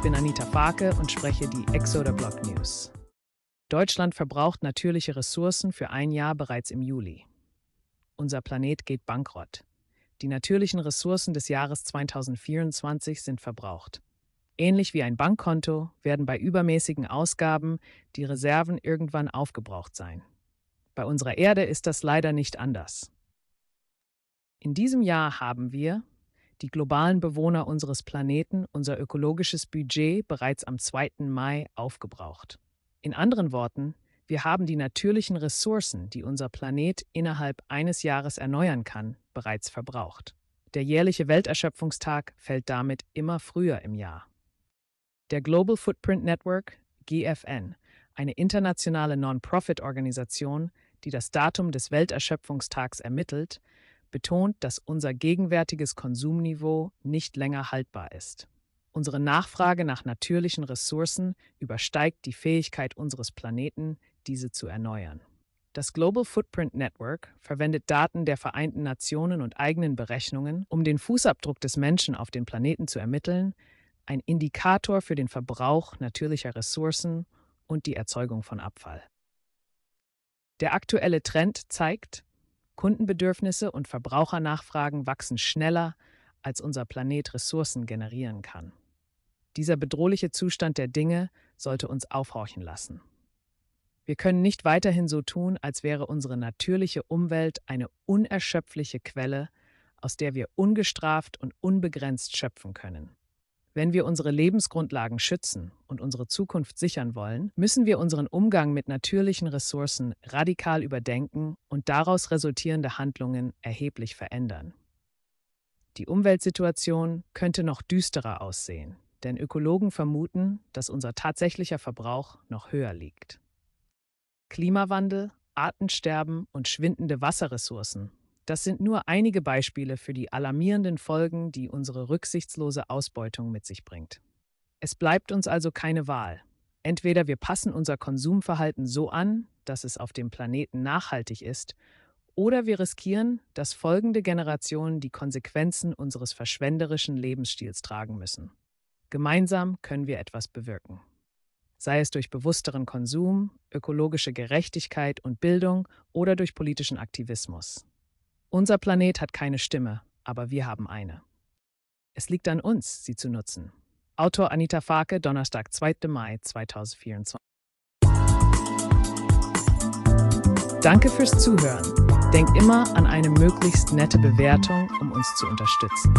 Ich bin Anita Farke und spreche die Exoder Block News. Deutschland verbraucht natürliche Ressourcen für ein Jahr bereits im Juli. Unser Planet geht bankrott. Die natürlichen Ressourcen des Jahres 2024 sind verbraucht. Ähnlich wie ein Bankkonto werden bei übermäßigen Ausgaben die Reserven irgendwann aufgebraucht sein. Bei unserer Erde ist das leider nicht anders. In diesem Jahr haben wir die globalen Bewohner unseres Planeten unser ökologisches Budget bereits am 2. Mai aufgebraucht. In anderen Worten, wir haben die natürlichen Ressourcen, die unser Planet innerhalb eines Jahres erneuern kann, bereits verbraucht. Der jährliche Welterschöpfungstag fällt damit immer früher im Jahr. Der Global Footprint Network, GFN, eine internationale Non-Profit-Organisation, die das Datum des Welterschöpfungstags ermittelt, betont, dass unser gegenwärtiges Konsumniveau nicht länger haltbar ist. Unsere Nachfrage nach natürlichen Ressourcen übersteigt die Fähigkeit unseres Planeten, diese zu erneuern. Das Global Footprint Network verwendet Daten der Vereinten Nationen und eigenen Berechnungen, um den Fußabdruck des Menschen auf den Planeten zu ermitteln, ein Indikator für den Verbrauch natürlicher Ressourcen und die Erzeugung von Abfall. Der aktuelle Trend zeigt, Kundenbedürfnisse und Verbrauchernachfragen wachsen schneller, als unser Planet Ressourcen generieren kann. Dieser bedrohliche Zustand der Dinge sollte uns aufhorchen lassen. Wir können nicht weiterhin so tun, als wäre unsere natürliche Umwelt eine unerschöpfliche Quelle, aus der wir ungestraft und unbegrenzt schöpfen können. Wenn wir unsere Lebensgrundlagen schützen und unsere Zukunft sichern wollen, müssen wir unseren Umgang mit natürlichen Ressourcen radikal überdenken und daraus resultierende Handlungen erheblich verändern. Die Umweltsituation könnte noch düsterer aussehen, denn Ökologen vermuten, dass unser tatsächlicher Verbrauch noch höher liegt. Klimawandel, Artensterben und schwindende Wasserressourcen das sind nur einige Beispiele für die alarmierenden Folgen, die unsere rücksichtslose Ausbeutung mit sich bringt. Es bleibt uns also keine Wahl. Entweder wir passen unser Konsumverhalten so an, dass es auf dem Planeten nachhaltig ist, oder wir riskieren, dass folgende Generationen die Konsequenzen unseres verschwenderischen Lebensstils tragen müssen. Gemeinsam können wir etwas bewirken. Sei es durch bewussteren Konsum, ökologische Gerechtigkeit und Bildung oder durch politischen Aktivismus. Unser Planet hat keine Stimme, aber wir haben eine. Es liegt an uns, sie zu nutzen. Autor Anita Farke, Donnerstag, 2. Mai 2024. Danke fürs Zuhören. Denk immer an eine möglichst nette Bewertung, um uns zu unterstützen.